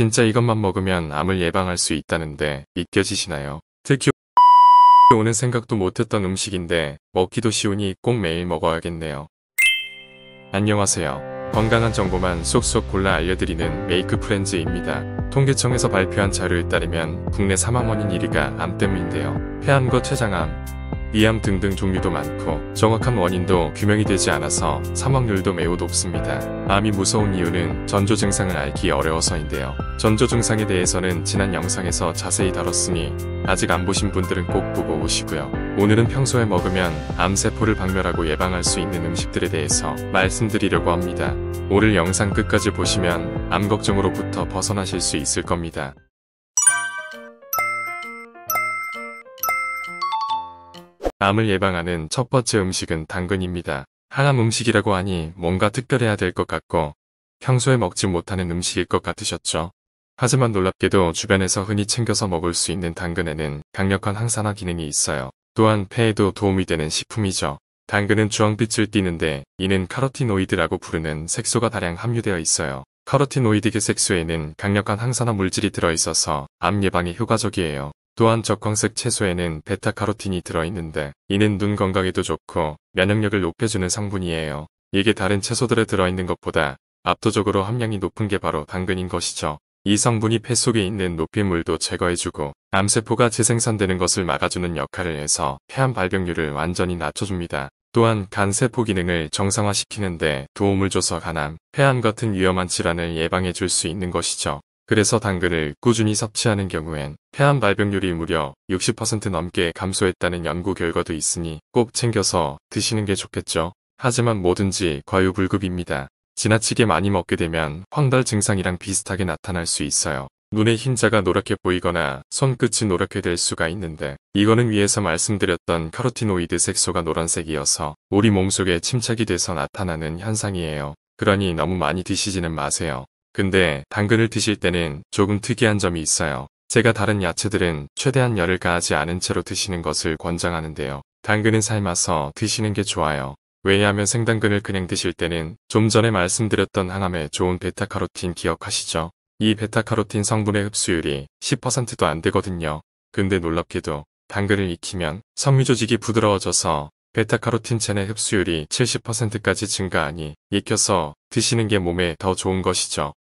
진짜 이것만 먹으면 암을 예방할 수 있다는데 믿겨지시나요? 특히 오는 생각도 못했던 음식인데 먹기도 쉬우니 꼭 매일 먹어야겠네요. 안녕하세요. 건강한 정보만 쏙쏙 골라 알려드리는 메이크 프렌즈입니다. 통계청에서 발표한 자료에 따르면 국내 사망 원인 1위가 암 때문인데요. 폐암과 췌장암, 이암 등등 종류도 많고 정확한 원인도 규명이 되지 않아서 사망률도 매우 높습니다. 암이 무서운 이유는 전조 증상을 알기 어려워서인데요. 전조 증상에 대해서는 지난 영상에서 자세히 다뤘으니 아직 안 보신 분들은 꼭 보고 오시고요. 오늘은 평소에 먹으면 암세포를 박멸하고 예방할 수 있는 음식들에 대해서 말씀드리려고 합니다. 오늘 영상 끝까지 보시면 암 걱정으로부터 벗어나실 수 있을 겁니다. 암을 예방하는 첫 번째 음식은 당근입니다. 항암 음식이라고 하니 뭔가 특별해야 될 것 같고 평소에 먹지 못하는 음식일 것 같으셨죠. 하지만 놀랍게도 주변에서 흔히 챙겨서 먹을 수 있는 당근에는 강력한 항산화 기능이 있어요. 또한 폐에도 도움이 되는 식품이죠. 당근은 주황빛을 띠는데 이는 카로티노이드라고 부르는 색소가 다량 함유되어 있어요. 카로티노이드계 색소에는 강력한 항산화 물질이 들어있어서 암 예방에 효과적이에요. 또한 적광색 채소에는 베타카로틴이 들어있는데 이는 눈 건강에도 좋고 면역력을 높여주는 성분이에요. 이게 다른 채소들에 들어있는 것보다 압도적으로 함량이 높은 게 바로 당근인 것이죠. 이 성분이 폐 속에 있는 노폐물도 제거해주고 암세포가 재생산되는 것을 막아주는 역할을 해서 폐암 발병률을 완전히 낮춰줍니다. 또한 간세포 기능을 정상화시키는데 도움을 줘서 간암, 폐암 같은 위험한 질환을 예방해줄 수 있는 것이죠. 그래서 당근을 꾸준히 섭취하는 경우엔 폐암 발병률이 무려 60% 넘게 감소했다는 연구 결과도 있으니 꼭 챙겨서 드시는 게 좋겠죠. 하지만 뭐든지 과유불급입니다. 지나치게 많이 먹게 되면 황달 증상이랑 비슷하게 나타날 수 있어요. 눈의 흰자가 노랗게 보이거나 손끝이 노랗게 될 수가 있는데 이거는 위에서 말씀드렸던 카로티노이드 색소가 노란색이어서 우리 몸속에 침착이 돼서 나타나는 현상이에요. 그러니 너무 많이 드시지는 마세요. 근데 당근을 드실 때는 조금 특이한 점이 있어요. 제가 다른 야채들은 최대한 열을 가하지 않은 채로 드시는 것을 권장하는데요. 당근은 삶아서 드시는 게 좋아요. 왜냐하면 생당근을 그냥 드실 때는 좀 전에 말씀드렸던 항암에 좋은 베타카로틴 기억하시죠? 이 베타카로틴 성분의 흡수율이 10%도 안 되거든요. 근데 놀랍게도 당근을 익히면 섬유조직이 부드러워져서 베타카로틴체내 흡수율이 70%까지 증가하니 익혀서 드시는 게 몸에 더 좋은 것이죠.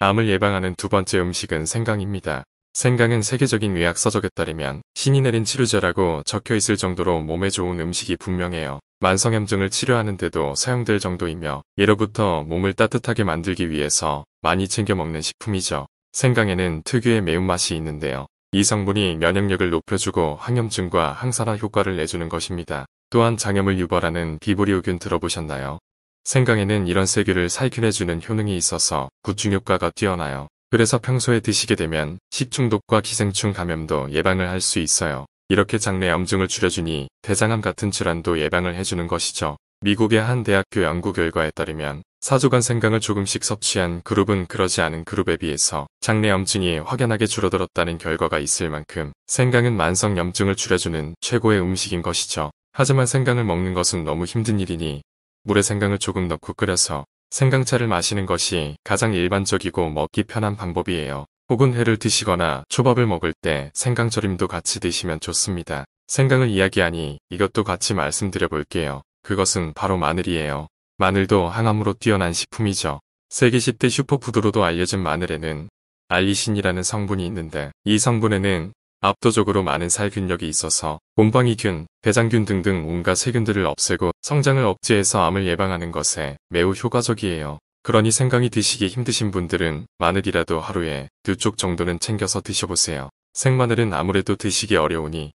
암을 예방하는 두 번째 음식은 생강입니다. 생강은 세계적인 의학 서적에 따르면 신이 내린 치료제라고 적혀 있을 정도로 몸에 좋은 음식이 분명해요. 만성염증을 치료하는데도 사용될 정도이며 예로부터 몸을 따뜻하게 만들기 위해서 많이 챙겨 먹는 식품이죠. 생강에는 특유의 매운맛이 있는데요. 이 성분이 면역력을 높여주고 항염증과 항산화 효과를 내주는 것입니다. 또한 장염을 유발하는 비브리오균 들어보셨나요? 생강에는 이런 세균을 살균해주는 효능이 있어서 구충효과가 뛰어나요. 그래서 평소에 드시게 되면 식중독과 기생충 감염도 예방을 할 수 있어요. 이렇게 장내염증을 줄여주니 대장암 같은 질환도 예방을 해주는 것이죠. 미국의 한 대학교 연구 결과에 따르면 사조간 생강을 조금씩 섭취한 그룹은 그러지 않은 그룹에 비해서 장내염증이 확연하게 줄어들었다는 결과가 있을 만큼 생강은 만성염증을 줄여주는 최고의 음식인 것이죠. 하지만 생강을 먹는 것은 너무 힘든 일이니 물에 생강을 조금 넣고 끓여서 생강차를 마시는 것이 가장 일반적이고 먹기 편한 방법이에요. 혹은 회를 드시거나 초밥을 먹을 때 생강절임도 같이 드시면 좋습니다. 생강을 이야기하니 이것도 같이 말씀드려 볼게요. 그것은 바로 마늘이에요. 마늘도 항암으로 뛰어난 식품이죠. 세계 10대 슈퍼푸드로도 알려진 마늘에는 알리신이라는 성분이 있는데 이 성분에는 압도적으로 많은 살균력이 있어서 곰팡이균, 대장균 등등 온갖 세균들을 없애고 성장을 억제해서 암을 예방하는 것에 매우 효과적이에요. 그러니 생강이 드시기 힘드신 분들은 마늘이라도 하루에 두 쪽 정도는 챙겨서 드셔보세요. 생마늘은 아무래도 드시기 어려우니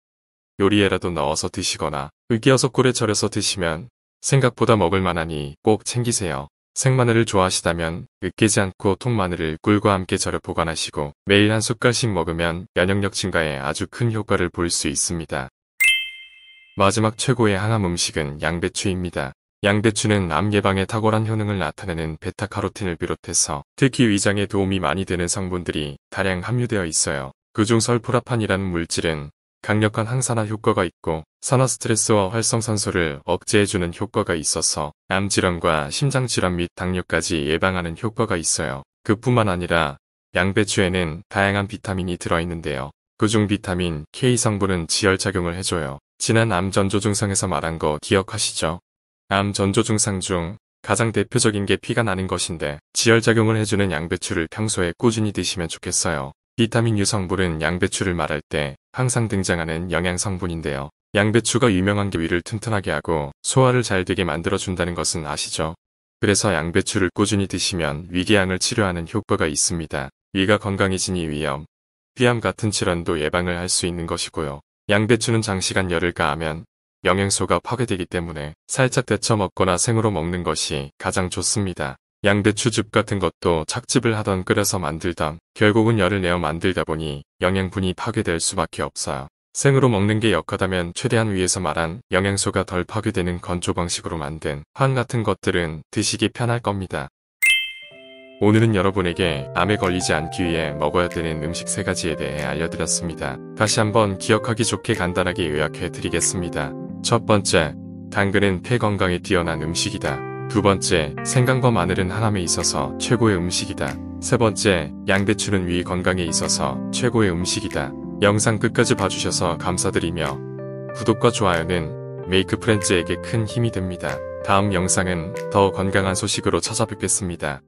요리에라도 넣어서 드시거나 으깨어서 꿀에 절여서 드시면 생각보다 먹을만하니 꼭 챙기세요. 생마늘을 좋아하시다면 으깨지 않고 통마늘을 꿀과 함께 절여 보관하시고 매일 한 숟갈씩 먹으면 면역력 증가에 아주 큰 효과를 볼 수 있습니다. 마지막 최고의 항암 음식은 양배추입니다. 양배추는 암 예방에 탁월한 효능을 나타내는 베타카로틴을 비롯해서 특히 위장에 도움이 많이 되는 성분들이 다량 함유되어 있어요. 그중 설포라판이라는 물질은 강력한 항산화 효과가 있고 산화 스트레스와 활성산소를 억제해주는 효과가 있어서 암질환과 심장질환 및 당뇨까지 예방하는 효과가 있어요. 그뿐만 아니라 양배추에는 다양한 비타민이 들어있는데요. 그중 비타민 K 성분은 지혈작용을 해줘요. 지난 암 전조 증상에서 말한 거 기억하시죠? 암 전조 증상 중 가장 대표적인 게 피가 나는 것인데 지혈작용을 해주는 양배추를 평소에 꾸준히 드시면 좋겠어요. 비타민 유 성분은 양배추를 말할 때 항상 등장하는 영양 성분인데요. 양배추가 유명한 게 위를 튼튼하게 하고 소화를 잘 되게 만들어준다는 것은 아시죠? 그래서 양배추를 꾸준히 드시면 위궤양을 치료하는 효과가 있습니다. 위가 건강해지니 위염, 피암 같은 질환도 예방을 할 수 있는 것이고요. 양배추는 장시간 열을 가하면 영양소가 파괴되기 때문에 살짝 데쳐 먹거나 생으로 먹는 것이 가장 좋습니다. 양배추즙 같은 것도 착즙을 하던 끓여서 만들다 결국은 열을 내어 만들다 보니 영양분이 파괴될 수밖에 없어요. 생으로 먹는 게 역하다면 최대한 위에서 말한 영양소가 덜 파괴되는 건조 방식으로 만든 환 같은 것들은 드시기 편할 겁니다. 오늘은 여러분에게 암에 걸리지 않기 위해 먹어야 되는 음식 3가지에 대해 알려드렸습니다. 다시 한번 기억하기 좋게 간단하게 요약해 드리겠습니다. 첫 번째, 당근은 폐 건강에 뛰어난 음식이다. 두 번째, 생강과 마늘은 하남에 있어서 최고의 음식이다. 세 번째, 양배추는 위 건강에 있어서 최고의 음식이다. 영상 끝까지 봐주셔서 감사드리며 구독과 좋아요는 메이크 프렌즈에게 큰 힘이 됩니다. 다음 영상은 더 건강한 소식으로 찾아뵙겠습니다.